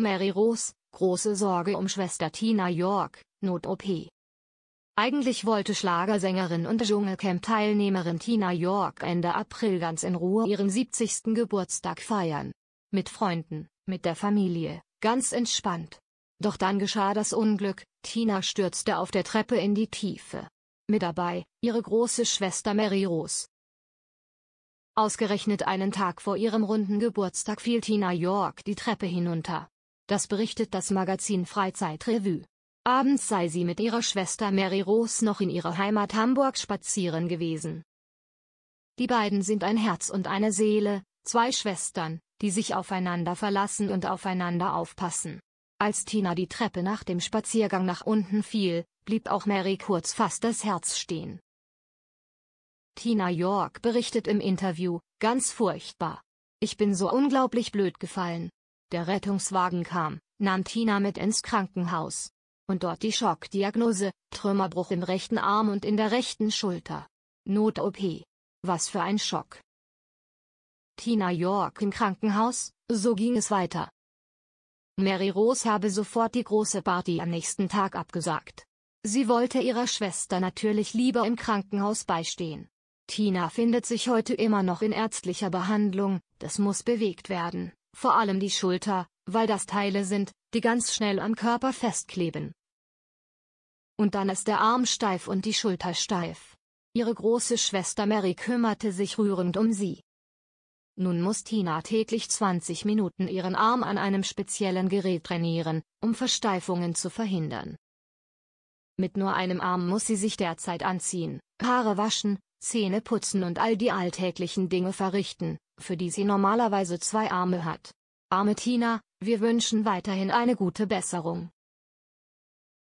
Mary Rose, große Sorge um Schwester Tina York, Not-OP. Eigentlich wollte Schlagersängerin und Dschungelcamp-Teilnehmerin Tina York Ende April ganz in Ruhe ihren 70. Geburtstag feiern. Mit Freunden, mit der Familie, ganz entspannt. Doch dann geschah das Unglück, Tina stürzte auf der Treppe in die Tiefe. Mit dabei, ihre große Schwester Mary Rose. Ausgerechnet einen Tag vor ihrem runden Geburtstag fiel Tina York die Treppe hinunter das berichtet das Magazin Freizeit Revue. Abends sei sie mit ihrer Schwester Mary Rose noch in ihrer Heimat Hamburg spazieren gewesen. Die beiden sind ein Herz und eine Seele, zwei Schwestern, die sich aufeinander verlassen und aufeinander aufpassen. Als Tina die Treppe nach dem Spaziergang nach unten fiel, blieb auch Mary kurz fast das Herz stehen. Tina York berichtet im Interview, ganz furchtbar. Ich bin so unglaublich blöd gefallen, der Rettungswagen kam, nahm Tina mit ins Krankenhaus. Und dort die Schockdiagnose, Trümmerbruch im rechten Arm und in der rechten Schulter. Not-OP. Was für ein Schock. Tina York im Krankenhaus, so ging es weiter. Mary Rose habe sofort die große Party am nächsten Tag abgesagt. Sie wollte ihrer Schwester natürlich lieber im Krankenhaus beistehen. Tina findet sich heute immer noch in ärztlicher Behandlung, das muss bewegt werden vor allem die Schulter, weil das Teile sind, die ganz schnell am Körper festkleben. Und dann ist der Arm steif und die Schulter steif. Ihre große Schwester Mary kümmerte sich rührend um sie. Nun muss Tina täglich 20 Minuten ihren Arm an einem speziellen Gerät trainieren, um Versteifungen zu verhindern. Mit nur einem Arm muss sie sich derzeit anziehen, Haare waschen, Zähne putzen und all die alltäglichen Dinge verrichten, für die sie normalerweise zwei Arme hat. Arme Tina, wir wünschen weiterhin eine gute Besserung.